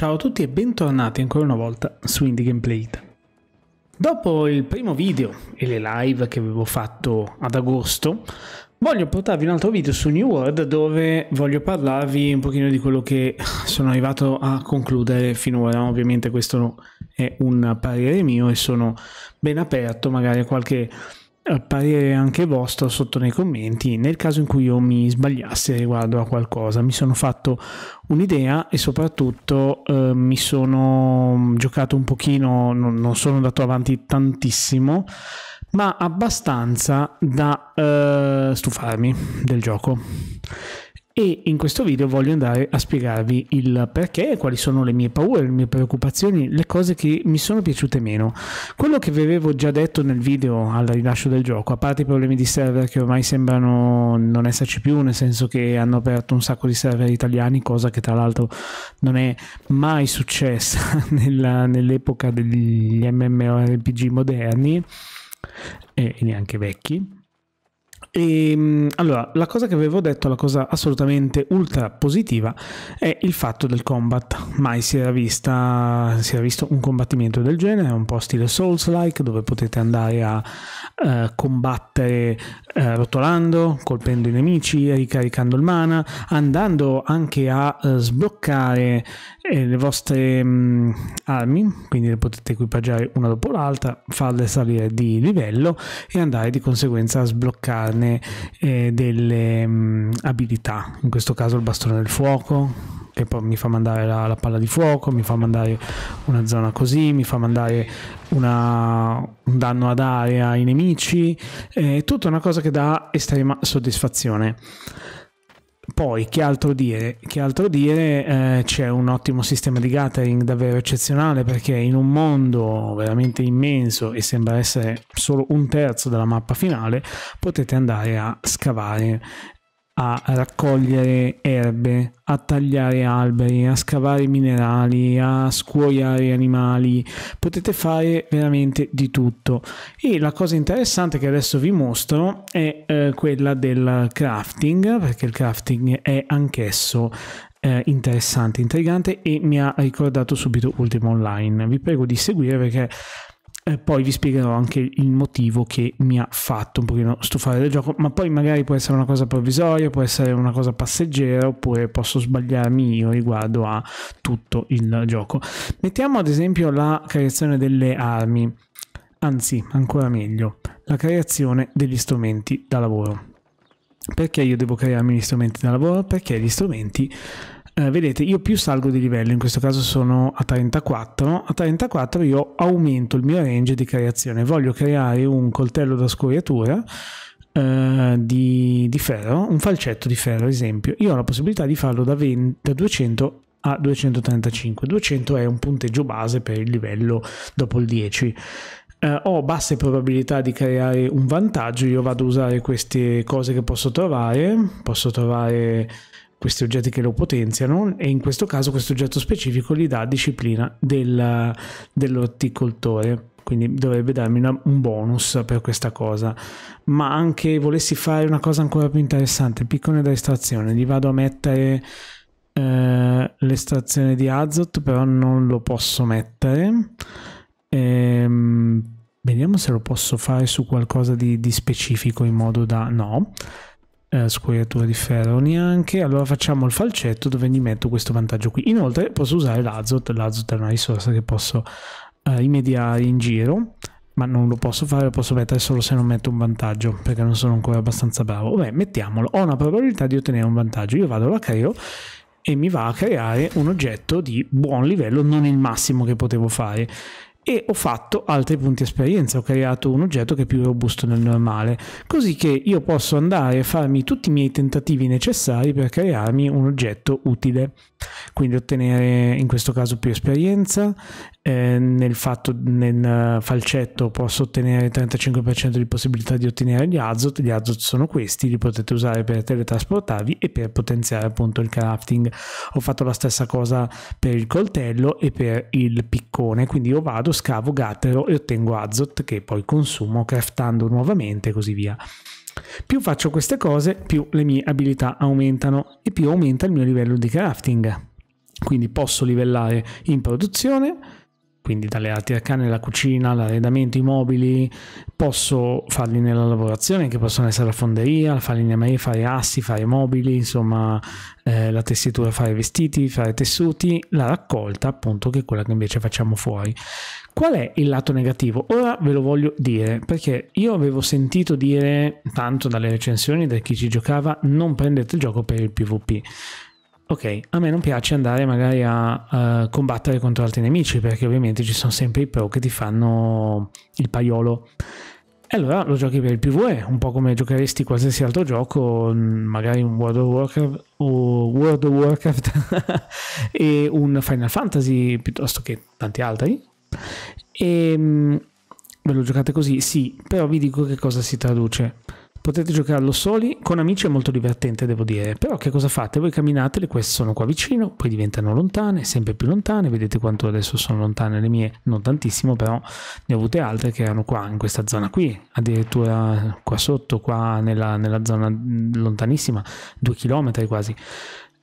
Ciao a tutti e bentornati ancora una volta su Indie Gameplay Dopo il primo video e le live che avevo fatto ad agosto, voglio portarvi un altro video su New World dove voglio parlarvi un pochino di quello che sono arrivato a concludere finora. Ovviamente questo è un parere mio e sono ben aperto magari a qualche parere anche vostro sotto nei commenti nel caso in cui io mi sbagliasse riguardo a qualcosa. Mi sono fatto un'idea e soprattutto eh, mi sono giocato un pochino, non, non, sono andato avanti tantissimo, ma abbastanza da eh, stufarmi del gioco e in questo video voglio andare a spiegarvi il perché, quali sono le mie paure, le mie preoccupazioni, le cose che mi sono piaciute meno. Quello che vi avevo già detto nel video al rilascio del gioco, a parte i problemi di server che ormai sembrano non esserci più, nel senso che hanno aperto un sacco di server italiani, cosa che tra l'altro non è mai successa nell'epoca degli MMORPG moderni e neanche vecchi e, ehm, allora, la cosa che avevo detto, la cosa assolutamente ultra positiva, è il fatto del combat. Mai si era, vista, si era visto un combattimento del genere, un po' stile Souls-like, dove potete andare a eh, combattere eh, rotolando, colpendo i nemici, ricaricando il mana, andando anche a eh, sbloccare eh, le vostre mh, mm, armi, quindi le potete equipaggiare una dopo l'altra, farle salire di livello e andare di conseguenza a sbloccarne bastone eh, delle mh, mm, abilità, in questo caso il bastone del fuoco che poi mi fa mandare la, la, palla di fuoco, mi fa mandare una zona così, mi fa mandare una, un danno ad aria ai nemici, eh, è tutta una cosa che dà estrema soddisfazione. Poi, che altro dire? Che altro dire eh, c'è un ottimo sistema di gathering davvero eccezionale perché in un mondo veramente immenso e sembra essere solo un terzo della mappa finale, potete andare a scavare a raccogliere erbe, a tagliare alberi, a scavare minerali, a scuoiare animali, potete fare veramente di tutto. E la cosa interessante che adesso vi mostro è eh, quella del crafting, perché il crafting è anch'esso eh, interessante, intrigante e mi ha ricordato subito Ultima Online. Vi prego di seguire perché eh, poi vi spiegherò anche il motivo che mi ha fatto un pochino stufare del gioco, ma poi magari può essere una cosa provvisoria, può essere una cosa passeggera, oppure posso sbagliarmi io riguardo a tutto il gioco. Mettiamo ad esempio la creazione delle armi, anzi ancora meglio, la creazione degli strumenti da lavoro. Perché io devo crearmi gli strumenti da lavoro? Perché gli strumenti eh, vedete io più salgo di livello in questo caso sono a 34 a 34 io aumento il mio range di creazione voglio creare un coltello da scoiatura eh, di, di, ferro un falcetto di ferro ad esempio io ho la possibilità di farlo da, 20, da 200 a 235 200 è un punteggio base per il livello dopo il 10 Uh, eh, ho basse probabilità di creare un vantaggio, io vado ad usare queste cose che posso trovare, posso trovare questi oggetti che lo potenziano e in questo caso questo oggetto specifico gli dà disciplina del, dell'orticoltore quindi dovrebbe darmi una, un bonus per questa cosa ma anche volessi fare una cosa ancora più interessante il piccone da estrazione gli vado a mettere eh, l'estrazione di azot però non lo posso mettere ehm, vediamo se lo posso fare su qualcosa di, di specifico in modo da no eh, scogliatura di ferro neanche allora facciamo il falcetto dove gli metto questo vantaggio qui inoltre posso usare l'azot l'azot è una risorsa che posso eh, immediare in giro ma non lo posso fare, lo posso mettere solo se non metto un vantaggio, perché non sono ancora abbastanza bravo. Beh, mettiamolo, ho una probabilità di ottenere un vantaggio. Io vado la creo e mi va a creare un oggetto di buon livello, non il massimo che potevo fare e ho fatto altri punti esperienza, ho creato un oggetto che è più robusto del normale, così che io posso andare a farmi tutti i miei tentativi necessari per crearmi un oggetto utile, quindi ottenere in questo caso più esperienza, eh, nel fatto nel eh, falcetto posso ottenere il 35% di possibilità di ottenere gli azot gli azot sono questi, li potete usare per teletrasportarvi e per potenziare appunto il crafting. Ho fatto la stessa cosa per il coltello e per il piccone, quindi io vado, scavo, gattero e ottengo azot che poi consumo craftando nuovamente e così via. Più faccio queste cose, più le mie abilità aumentano e più aumenta il mio livello di crafting. Quindi posso livellare in produzione, quindi dalle arti arcane, la cucina, l'arredamento, i mobili, posso farli nella lavorazione che possono essere la fonderia, la falegnameria, fare assi, fare mobili, insomma eh, la tessitura, fare vestiti, fare tessuti, la raccolta appunto che è quella che invece facciamo fuori. Qual è il lato negativo? Ora ve lo voglio dire perché io avevo sentito dire tanto dalle recensioni da chi ci giocava non prendete il gioco per il PvP Ok, a me non piace andare magari a uh, combattere contro altri nemici perché ovviamente ci sono sempre i pro che ti fanno il paiolo. E allora lo giochi per il PvE, un po' come giocheresti qualsiasi altro gioco, mm, magari un World of Warcraft o World of Warcraft e un Final Fantasy piuttosto che tanti altri. E ehm, ve lo giocate così? Sì, però vi dico che cosa si traduce Potete giocarlo soli, con amici è molto divertente devo dire, però che cosa fate? Voi camminate, le queste sono qua vicino, poi diventano lontane, sempre più lontane, vedete quanto adesso sono lontane le mie, non tantissimo però ne ho avute altre che erano qua in questa zona qui, addirittura qua sotto, qua nella, nella zona lontanissima, due chilometri quasi.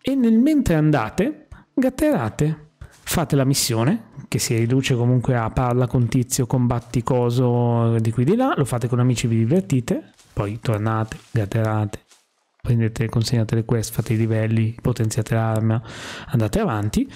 E nel mentre andate, gatterate, fate la missione, che si riduce comunque a parla con tizio, combatti coso di qui di là, lo fate con amici, vi divertite, poi tornate, gatterate, prendete, consegnate le quest, fate i livelli, potenziate l'arma, andate avanti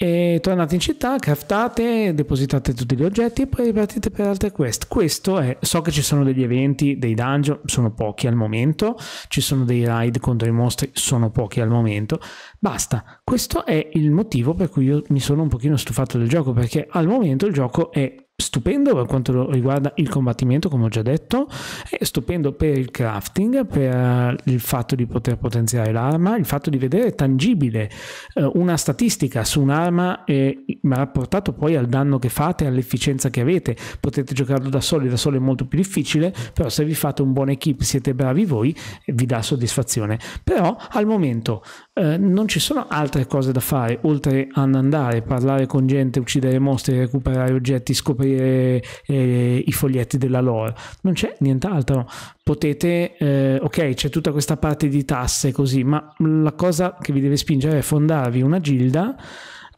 e tornate in città, craftate, depositate tutti gli oggetti e poi ripartite per altre quest. Questo è, so che ci sono degli eventi, dei dungeon, sono pochi al momento, ci sono dei raid contro i mostri, sono pochi al momento, basta. Questo è il motivo per cui io mi sono un pochino stufato del gioco perché al momento il gioco è stupendo per quanto riguarda il combattimento, come ho già detto, è stupendo per il crafting, per eh, il fatto di poter potenziare l'arma, il fatto di vedere tangibile eh, una statistica su un'arma eh, ma rapportato poi al danno che fate, all'efficienza che avete. Potete giocarlo da soli, da soli è molto più difficile, però se vi fate un buon equip, siete bravi voi, eh, vi dà soddisfazione. Però al momento eh, non ci sono altre cose da fare oltre ad andare, parlare con gente, uccidere mostri, recuperare oggetti, scoprire storie, eh, eh, i foglietti della lore. Non c'è nient'altro. Potete, eh, ok, c'è tutta questa parte di tasse così, ma la cosa che vi deve spingere è fondarvi una gilda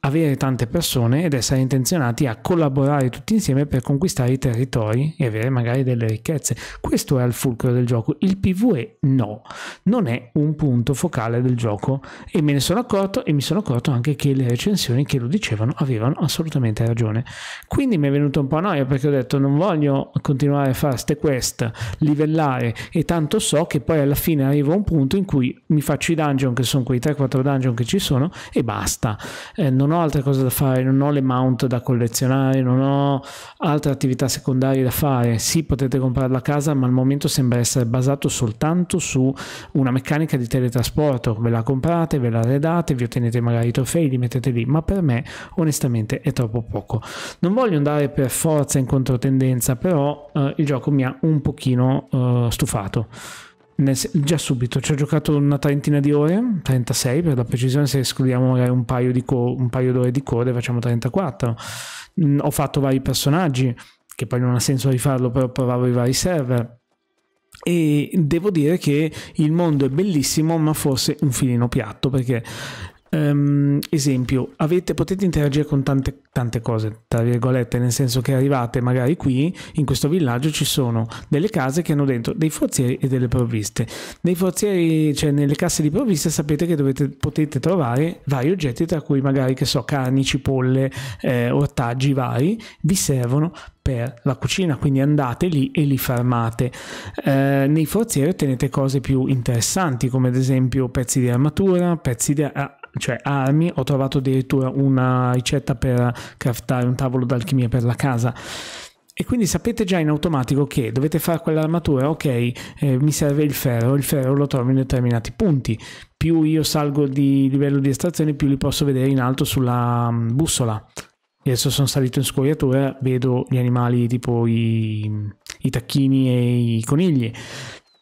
avere tante persone ed essere intenzionati a collaborare tutti insieme per conquistare i territori e avere magari delle ricchezze. Questo è il fulcro del gioco. Il PvE no, non è un punto focale del gioco e me ne sono accorto e mi sono accorto anche che le recensioni che lo dicevano avevano assolutamente ragione. Quindi mi è venuto un po' noia perché ho detto non voglio continuare a fare ste quest, livellare e tanto so che poi alla fine arrivo a un punto in cui mi faccio i dungeon che sono quei 3-4 dungeon che ci sono e basta. Eh, non non ho altre cose da fare, non ho le mount da collezionare, non ho altre attività secondarie da fare. Sì, potete comprare la casa, ma al momento sembra essere basato soltanto su una meccanica di teletrasporto. Ve la comprate, ve la redate, vi ottenete magari i trofei, li mettete lì, ma per me onestamente è troppo poco. Non voglio andare per forza in controtendenza, però eh, il gioco mi ha un pochino eh, stufato già subito, ci ho giocato una trentina di ore, 36 per la precisione, se escludiamo magari un paio, di co- un paio d'ore di code facciamo 34. Mm, ho fatto vari personaggi, che poi non ha senso rifarlo, però provavo i vari server. E devo dire che il mondo è bellissimo, ma forse un filino piatto, perché Um, esempio, avete, potete interagire con tante, tante, cose, tra virgolette, nel senso che arrivate magari qui, in questo villaggio ci sono delle case che hanno dentro dei forzieri e delle provviste. Nei forzieri, cioè nelle casse di provviste, sapete che dovete, potete trovare vari oggetti, tra cui magari, che so, carni, cipolle, eh, ortaggi vari, vi servono per la cucina, quindi andate lì e li farmate. Eh, nei forzieri ottenete cose più interessanti, come ad esempio pezzi di armatura, pezzi di... Ah, cioè armi, ho trovato addirittura una ricetta per craftare un tavolo d'alchimia per la casa. E quindi sapete già in automatico che dovete fare quell'armatura, ok, eh, mi serve il ferro, il ferro lo trovo in determinati punti. Più io salgo di livello di estrazione, più li posso vedere in alto sulla mm, bussola. Adesso sono salito in scogliatura, vedo gli animali tipo i, i tacchini e i conigli.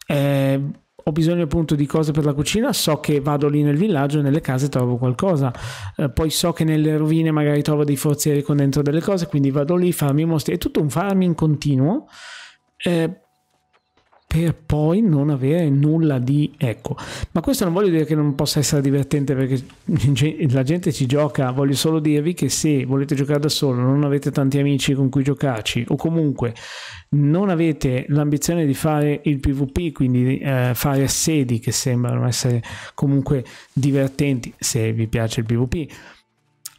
Eh, ho bisogno appunto di cose per la cucina, so che vado lì nel villaggio, nelle case trovo qualcosa, eh, poi so che nelle rovine magari trovo dei forzieri con dentro delle cose, quindi vado lì, farmi mostri, è tutto un farming continuo. Eh, per poi non avere nulla di ecco. Ma questo non voglio dire che non possa essere divertente perché la gente ci gioca, voglio solo dirvi che se volete giocare da solo, non avete tanti amici con cui giocarci o comunque non avete l'ambizione di fare il PvP, quindi eh, fare assedi che sembrano essere comunque divertenti se vi piace il PvP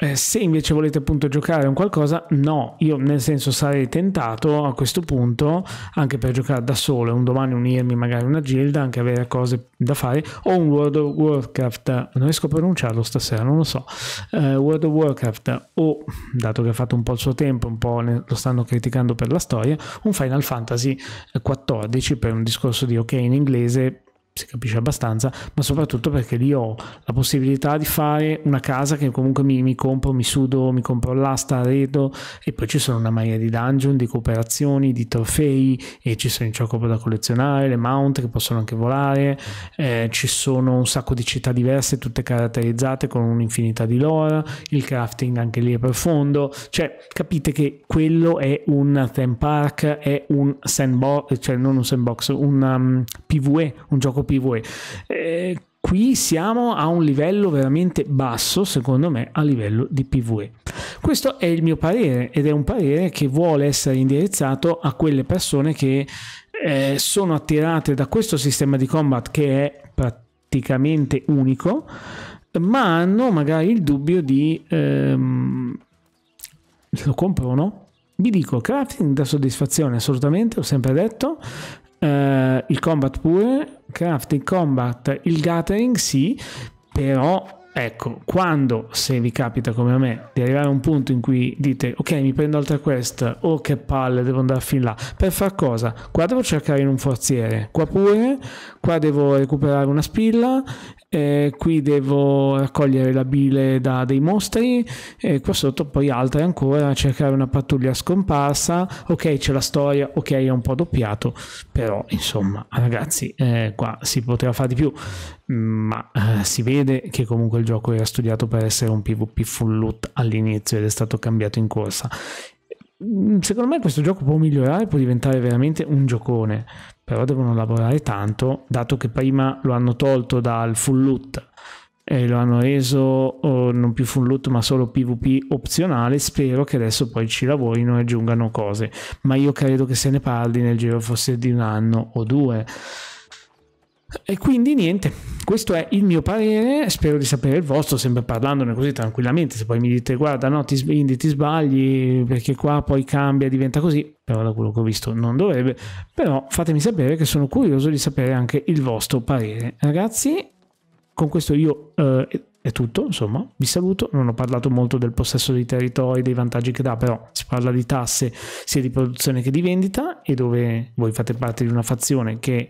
eh, se invece volete appunto giocare un qualcosa, no, io nel senso sarei tentato a questo punto anche per giocare da solo, un domani unirmi magari a una gilda, anche avere cose da fare, o un World of Warcraft, non riesco a pronunciarlo stasera, non lo so, eh, World of Warcraft o, dato che ha fatto un po' il suo tempo, un po' lo stanno criticando per la storia, un Final Fantasy 14 per un discorso di ok in inglese si capisce abbastanza, ma soprattutto perché lì ho la possibilità di fare una casa che comunque mi, mi compro, mi sudo, mi compro l'asta, arredo e poi ci sono una marea di dungeon, di cooperazioni, di trofei e ci sono i chocobo da collezionare, le mount che possono anche volare, eh, ci sono un sacco di città diverse, tutte caratterizzate con un'infinità di lore, il crafting anche lì è profondo, cioè capite che quello è un theme park, è un sandbox, cioè non un sandbox, un um, PvE, un gioco PvE. Eh, qui siamo a un livello veramente basso, secondo me, a livello di PvE. Questo è il mio parere ed è un parere che vuole essere indirizzato a quelle persone che eh, sono attirate da questo sistema di combat che è praticamente unico, ma hanno magari il dubbio di ehm, lo compro o no? Vi dico, crafting da soddisfazione assolutamente, ho sempre detto, eh, il combat pure, Crafting Combat, il Gathering sì, però Ecco, quando se vi capita come a me di arrivare a un punto in cui dite ok mi prendo altre quest, oh che palle devo andare fin là, per far cosa? Qua devo cercare in un forziere, qua pure, qua devo recuperare una spilla, eh, qui devo raccogliere la bile da dei mostri e qua sotto poi altre ancora, cercare una pattuglia scomparsa, ok c'è la storia, ok è un po' doppiato, però insomma ragazzi eh, qua si poteva fare di più, ma eh, si vede che comunque il gioco era studiato per essere un PvP full loot all'inizio ed è stato cambiato in corsa mm, secondo me questo gioco può migliorare, può diventare veramente un giocone, però devono lavorare tanto, dato che prima lo hanno tolto dal full loot e lo hanno reso oh, non più full loot ma solo PvP opzionale, spero che adesso poi ci lavorino e aggiungano cose, ma io credo che se ne parli nel giro forse di un anno o due. E quindi niente, questo è il mio parere, spero di sapere il vostro, sempre parlandone così tranquillamente, se poi mi dite guarda no ti, sbagli, ti sbagli perché qua poi cambia, diventa così, però da quello che ho visto non dovrebbe, però fatemi sapere che sono curioso di sapere anche il vostro parere. Ragazzi, con questo io eh, è tutto, insomma, vi saluto, non ho parlato molto del possesso dei territori, dei vantaggi che dà, però si parla di tasse sia di produzione che di vendita e dove voi fate parte di una fazione che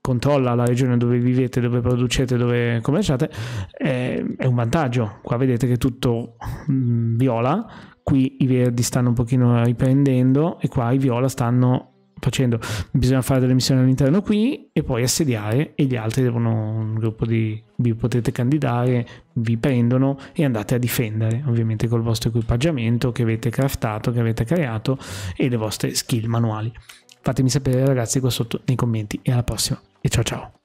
controlla la regione dove vivete, dove producete, dove commerciate, è, è un vantaggio. Qua vedete che è tutto mm, viola, qui i verdi stanno un pochino riprendendo e qua i viola stanno facendo bisogna fare delle missioni all'interno qui e poi assediare e gli altri devono un gruppo di vi potete candidare vi prendono e andate a difendere ovviamente col vostro equipaggiamento che avete craftato che avete creato e le vostre skill manuali Fatemi sapere ragazzi qua sotto nei commenti e alla prossima e ciao ciao.